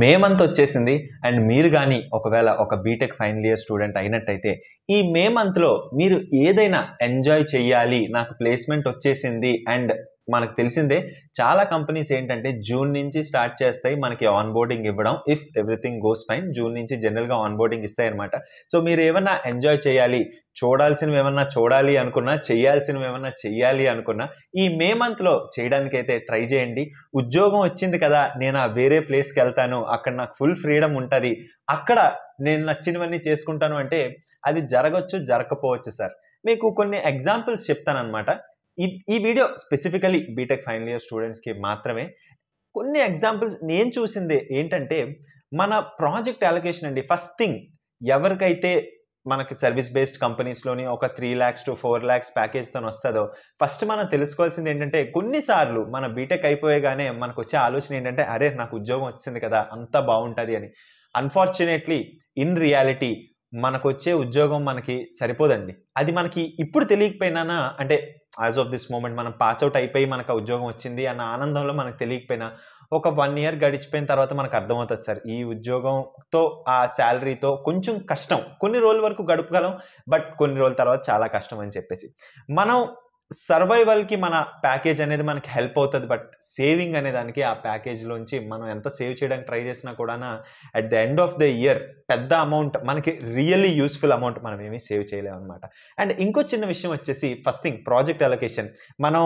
May month వచ్చేసింది and మీరు కానీ ఒకవేళ ఒక బీటెక్ ఫైనల్ ఇయర్ స్టూడెంట్ అయినట్టయితే ఈ మే మంత్లో మీరు ఏదైనా ఎంజాయ్ చేయాలి నాకు ప్లేస్మెంట్ వచ్చేసింది అండ్ మనకు తెలిసిందే చాలా కంపెనీస్ ఏంటంటే జూన్ నుంచి స్టార్ట్ చేస్తాయి మనకి ఆన్ బోర్డింగ్ ఇవ్వడం if everything goes fine June నుంచి జనరల్గా ఆన్ బోర్డింగ్ ఇస్తాయి అనమాట సో మీరు ఏమన్నా ఎంజాయ్ చేయాలి చూడాల్సినవి ఏమన్నా చూడాలి అనుకున్నా చేయాల్సినవి ఏమన్నా చేయాలి అనుకున్నా ఈ మే మంత్లో చేయడానికైతే ట్రై చేయండి ఉద్యోగం వచ్చింది కదా నేను ఆ వేరే ప్లేస్కి వెళ్తాను అక్కడ నాకు ఫుల్ ఫ్రీడమ్ ఉంటుంది అక్కడ నేను నచ్చినవన్నీ చేసుకుంటాను అంటే అది జరగచ్చు జరగకపోవచ్చు సార్ మీకు కొన్ని ఎగ్జాంపుల్స్ చెప్తాను అనమాట ఈ video specifically BTech final year స్టూడెంట్స్కి మాత్రమే కొన్ని ఎగ్జాంపుల్స్ నేను చూసింది ఏంటంటే మన ప్రాజెక్ట్ అలొకేషన్ అండి ఫస్ట్ థింగ్ ఎవరికైతే మనకి సర్వీస్ బేస్డ్ కంపెనీస్లోని ఒక three lakhs to four lakhs package వస్తుందో ఫస్ట్ మనం తెలుసుకోవాల్సింది ఏంటంటే కొన్నిసార్లు మన బీటెక్ అయిపోయేగానే మనకు వచ్చే ఆలోచన ఏంటంటే అరే నాకు ఉద్యోగం వచ్చింది కదా అంత బాగుంటుంది అని అన్ఫార్చునేట్లీ ఇన్ రియాలిటీ మనకు వచ్చే ఉద్యోగం మనకి సరిపోదండి అది మనకి ఇప్పుడు తెలియకపోయినా అంటే యాజ్ ఆఫ్ దిస్ మూమెంట్ మనం పాస్అవుట్ అయిపోయి మనకు ఆ ఉద్యోగం వచ్చింది అన్న ఆనందంలో మనకు తెలియకపోయినా ఒక వన్ ఇయర్ గడిచిపోయిన తర్వాత మనకు అర్థమవుతుంది సార్ ఈ ఉద్యోగంతో ఆ శాలరీతో కొంచెం కష్టం కొన్ని రోజుల వరకు గడపగలం బట్ కొన్ని రోజుల తర్వాత చాలా కష్టం అని చెప్పేసి మనం సర్వైవల్కి మన ప్యాకేజ్ అనేది మనకి హెల్ప్ అవుతుంది బట్ సేవింగ్ అనే దానికి ఆ ప్యాకేజ్లోంచి మనం ఎంత సేవ్ చేయడానికి ట్రై చేసినా కూడా at the end of the year పెద్ద అమౌంట్ మనకి రియల్లీ యూస్ఫుల్ అమౌంట్ మనం ఏమీ సేవ్ చేయలేము అనమాట అండ్ ఇంకో చిన్న విషయం వచ్చేసి ఫస్ట్ థింగ్ ప్రాజెక్ట్ అలొకేషన్ మనం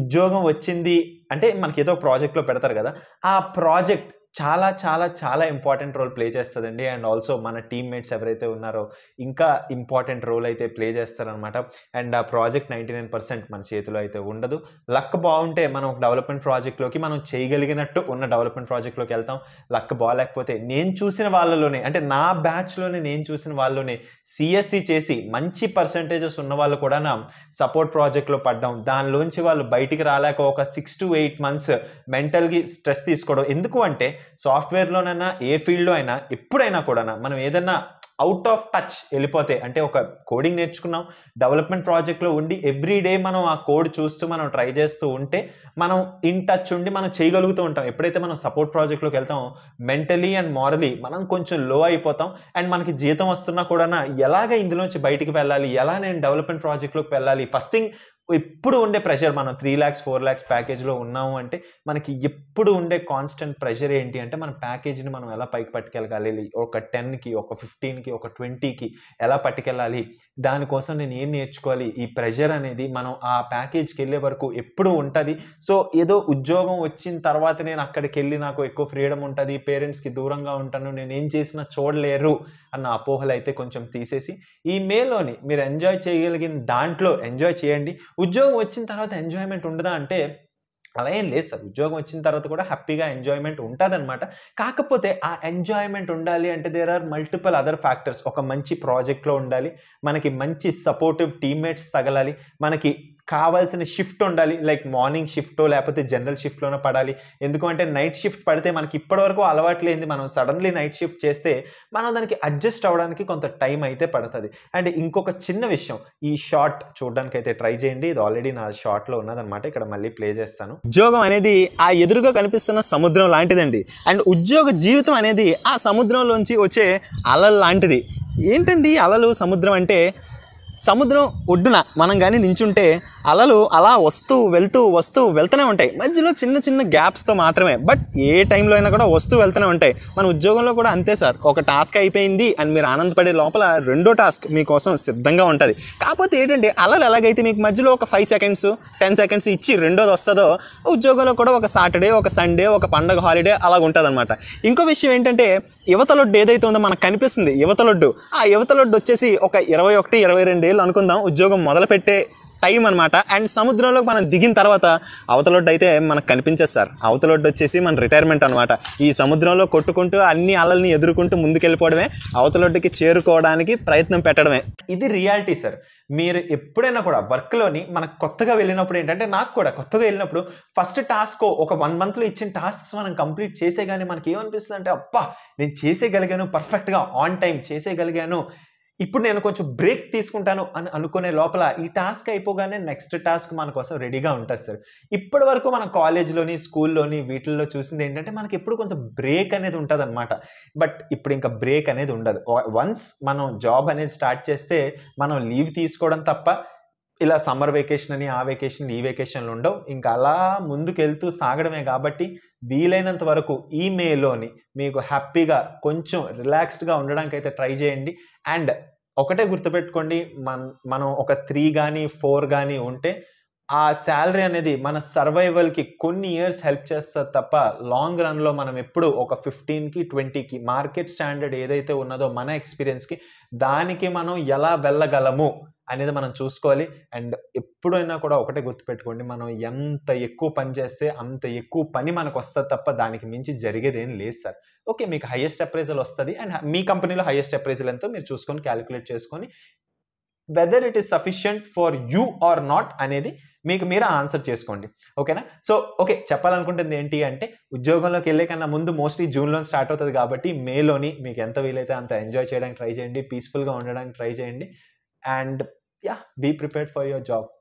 ఉద్యోగం వచ్చింది అంటే మనకి ఏదో ప్రాజెక్ట్లో పెడతారు కదా ఆ ప్రాజెక్ట్ చాలా చాలా చాలా ఇంపార్టెంట్ రోల్ ప్లే చేస్తుందండి అండ్ ఆల్సో మన టీమ్మేట్స్ ఎవరైతే ఉన్నారో ఇంకా ఇంపార్టెంట్ రోల్ అయితే ప్లే చేస్తారనమాట అండ్ ఆ ప్రాజెక్ట్ నైంటీ నైన్ పర్సెంట్ మన చేతిలో అయితే ఉండదు లక్ బాగుంటే మనం ఒక డెవలప్మెంట్ ప్రాజెక్ట్లోకి మనం చేయగలిగినట్టు ఉన్న డెవలప్మెంట్ ప్రాజెక్ట్లోకి వెళ్తాం లక్ బాగాలేకపోతే నేను చూసిన వాళ్ళలోనే అంటే నా బ్యాచ్లోనే నేను చూసిన వాళ్ళలోనే సిఎస్సి చేసి మంచి పర్సంటేజెస్ ఉన్న వాళ్ళు కూడా నా సపోర్ట్ ప్రాజెక్ట్లో పడ్డాం దానిలోంచి వాళ్ళు బయటికి రాలేక ఒక సిక్స్ టు ఎయిట్ మంత్స్ మెంటల్కి స్ట్రెస్ తీసుకోవడం ఎందుకు అంటే సాఫ్ట్వేర్లోనైనా ఏ ఫీల్డ్లో అయినా ఎప్పుడైనా కూడా మనం ఏదైనా అవుట్ ఆఫ్ టచ్ వెళ్ళిపోతే అంటే ఒక కోడింగ్ నేర్చుకున్నాం డెవలప్మెంట్ ప్రాజెక్ట్లో ఉండి ఎవ్రీ డే మనం ఆ కోడ్ చూస్తూ మనం ట్రై చేస్తూ ఉంటే మనం ఇన్ టచ్ ఉండి మనం చేయగలుగుతూ ఉంటాం ఎప్పుడైతే మనం సపోర్ట్ ప్రాజెక్ట్లోకి వెళ్తామో మెంటలీ అండ్ మారలీ మనం కొంచెం లో అయిపోతాం అండ్ మనకి జీతం వస్తున్నా కూడా ఎలాగ ఇందులోంచి బయటికి వెళ్ళాలి ఎలా నేను డెవలప్మెంట్ ప్రాజెక్ట్లోకి వెళ్ళాలి ఫస్ట్ థింగ్ ఎప్పుడు ఉండే ప్రెషర్ మనం త్రీ ల్యాక్స్ ఫోర్ ల్యాక్స్ ప్యాకేజ్లో ఉన్నాము అంటే మనకి ఎప్పుడు ఉండే కాన్స్టెంట్ ప్రెషర్ ఏంటి అంటే మన ప్యాకేజ్ని మనం ఎలా పైకి పట్టుకెళ్ళగలి ఒక టెన్కి ఒక ఫిఫ్టీన్కి ఒక ట్వంటీకి ఎలా పట్టుకెళ్ళాలి దానికోసం నేను ఏం నేర్చుకోవాలి ఈ ప్రెషర్ అనేది మనం ఆ ప్యాకేజ్కి వెళ్ళే వరకు ఎప్పుడు ఉంటుంది సో ఏదో ఉద్యోగం వచ్చిన తర్వాత నేను అక్కడికి వెళ్ళి నాకు ఎక్కువ ఫ్రీడమ్ ఉంటుంది పేరెంట్స్కి దూరంగా ఉంటాను నేను ఏం చేసినా చూడలేరు అన్న అపోహలు అయితే కొంచెం తీసేసి ఈ మేలోని మీరు ఎంజాయ్ చేయగలిగిన దాంట్లో ఎంజాయ్ చేయండి ఉద్యోగం వచ్చిన తర్వాత ఎంజాయ్మెంట్ ఉండదా అంటే అలా ఏం లేదు సార్ ఉద్యోగం వచ్చిన తర్వాత కూడా హ్యాపీగా ఎంజాయ్మెంట్ ఉంటుందన్నమాట కాకపోతే ఆ ఎంజాయ్మెంట్ ఉండాలి అంటే there are multiple other factors ఒక మంచి ప్రాజెక్ట్లో ఉండాలి మనకి మంచి సపోర్టివ్ టీమ్మేట్స్ తగలాలి మనకి కావాల్సిన షిఫ్ట్ ఉండాలి లైక్ మార్నింగ్ షిఫ్టో లేకపోతే జనరల్ షిఫ్ట్లోనో పడాలి ఎందుకంటే నైట్ షిఫ్ట్ పడితే మనకి ఇప్పటివరకు అలవాట్లేంది మనం సడన్లీ నైట్ షిఫ్ట్ చేస్తే మనం దానికి అడ్జస్ట్ అవ్వడానికి కొంత టైం అయితే పడుతుంది అండ్ ఇంకొక చిన్న విషయం ఈ షార్ట్ చూడడానికి అయితే ట్రై చేయండి ఇది ఆల్రెడీ నా షార్ట్లో ఉన్నదనమాట ఇక్కడ మళ్ళీ ప్లే చేస్తాను ఉద్యోగం అనేది ఆ ఎదురుగా కనిపిస్తున్న సముద్రం లాంటిదండి అండ్ ఉద్యోగ జీవితం అనేది ఆ సముద్రంలోంచి వచ్చే అలలు లాంటిది ఏంటండి అలలు సముద్రం అంటే సముద్రం ఒడ్డున మనం కానీ నించుంటే అలలు అలా వస్తూ వెళ్తూ వస్తూ వెళ్తూనే ఉంటాయి మధ్యలో చిన్న చిన్న గ్యాప్స్తో మాత్రమే బట్ ఏ టైంలో అయినా కూడా వస్తూ వెళ్తూనే ఉంటాయి మన ఉద్యోగంలో కూడా అంతే సార్ ఒక టాస్క్ అయిపోయింది అని మీరు ఆనందపడే లోపల రెండో టాస్క్ మీకోసం సిద్ధంగా ఉంటుంది కాకపోతే ఏంటంటే అలలు ఎలాగైతే మీకు మధ్యలో ఒక ఫైవ్ సెకండ్స్ టెన్ సెకండ్స్ ఇచ్చి రెండోది వస్తుందో ఉద్యోగంలో కూడా ఒక సాటర్డే ఒక సండే ఒక పండగ హాలిడే అలాగ ఉంటుందన్నమాట ఇంకో విషయం ఏంటంటే యువతలొడ్డు ఏదైతే ఉందో మనకు కనిపిస్తుంది యువతలొడ్డు ఆ యువతలొడ్డు వచ్చేసి ఒక ఇరవై ఒకటి ఇరవై రెండు రెండేళ్ళు అనుకుందాం ఉద్యోగం మొదలుపెట్టే టైం అనమాట అండ్ సముద్రంలో మనం దిగిన తర్వాత అవతలొడ్డు అయితే మనకు కనిపించేది సార్ అవతలొడ్డు వచ్చేసి మన రిటైర్మెంట్ అనమాట ఈ సముద్రంలో కొట్టుకుంటూ అన్ని అలల్ని ఎదుర్కొంటూ ముందుకెళ్ళిపోవడమే అవతలొడ్డుకి చేరుకోవడానికి ప్రయత్నం పెట్టడమే ఇది రియాలిటీ సార్ మీరు ఎప్పుడైనా కూడా వర్క్లోని మనం కొత్తగా వెళ్ళినప్పుడు ఏంటంటే నాకు కూడా కొత్తగా వెళ్ళినప్పుడు ఫస్ట్ టాస్క్ ఒక వన్ మంత్లో ఇచ్చిన టాస్క్స్ మనం కంప్లీట్ చేసే కానీ మనకి ఏమనిపిస్తుంది అంటే అప్ప నేను చేసేయగలిగాను పర్ఫెక్ట్గా ఆన్ టైం చేసేయగలిగాను ఇప్పుడు నేను కొంచెం బ్రేక్ తీసుకుంటాను అని అనుకునే లోపల ఈ టాస్క్ అయిపోగానే నెక్స్ట్ టాస్క్ మన కోసం రెడీగా ఉంటుంది సార్ ఇప్పటి వరకు మనం కాలేజ్లోని స్కూల్లోని వీటిల్లో చూసింది ఏంటంటే మనకి ఎప్పుడు కొంత బ్రేక్ అనేది ఉంటుంది అనమాట బట్ ఇప్పుడు ఇంకా బ్రేక్ అనేది ఉండదు వన్స్ మనం జాబ్ అనేది స్టార్ట్ చేస్తే మనం లీవ్ తీసుకోవడం తప్ప ఇలా సమ్మర్ వెకేషన్ అని ఆ వెకేషన్ ఈ వెకేషన్లు ఉండవు ఇంకా అలా ముందుకెళ్తూ సాగడమే కాబట్టి వీలైనంత వరకు ఈ మేలోని మీకు హ్యాపీగా కొంచెం రిలాక్స్డ్గా ఉండడానికి అయితే ట్రై చేయండి అండ్ ఒకటే గుర్తుపెట్టుకోండి మన మనం ఒక త్రీ కానీ ఫోర్ కానీ ఉంటే ఆ శాలరీ అనేది మన సర్వైవల్కి కొన్ని ఇయర్స్ హెల్ప్ చేస్తుంది తప్ప లాంగ్ రన్లో మనం ఎప్పుడు ఒక ఫిఫ్టీన్కి ట్వంటీకి మార్కెట్ స్టాండర్డ్ ఏదైతే ఉన్నదో మన ఎక్స్పీరియన్స్కి దానికి మనం ఎలా వెళ్ళగలము అనేది మనం చూసుకోవాలి అండ్ ఎప్పుడైనా కూడా ఒకటే గుర్తుపెట్టుకోండి మనం ఎంత ఎక్కువ పని చేస్తే అంత ఎక్కువ పని మనకు వస్తుంది తప్ప దానికి మించి జరిగేది ఏం లేదు సార్ ఓకే మీకు హైయెస్ట్ అప్రైజల్ వస్తుంది అండ్ మీ కంపెనీలో హైయెస్ట్ అప్రైజల్ ఎంతో మీరు చూసుకొని క్యాలిక్యులేట్ చేసుకొని whether it is sufficient for you or not అనేది మీకు మీరు ఆన్సర్ చేసుకోండి ఓకేనా సో ఓకే చెప్పాలనుకుంటుంది ఏంటి అంటే ఉద్యోగంలోకి వెళ్ళే కన్నా ముందు మోస్ట్లీ జూన్లో స్టార్ట్ అవుతుంది కాబట్టి మేలోని మీకు ఎంత వీలైతే అంత ఎంజాయ్ చేయడానికి ట్రై చేయండి పీస్ఫుల్గా ఉండడానికి ట్రై చేయండి and yeah be prepared for your job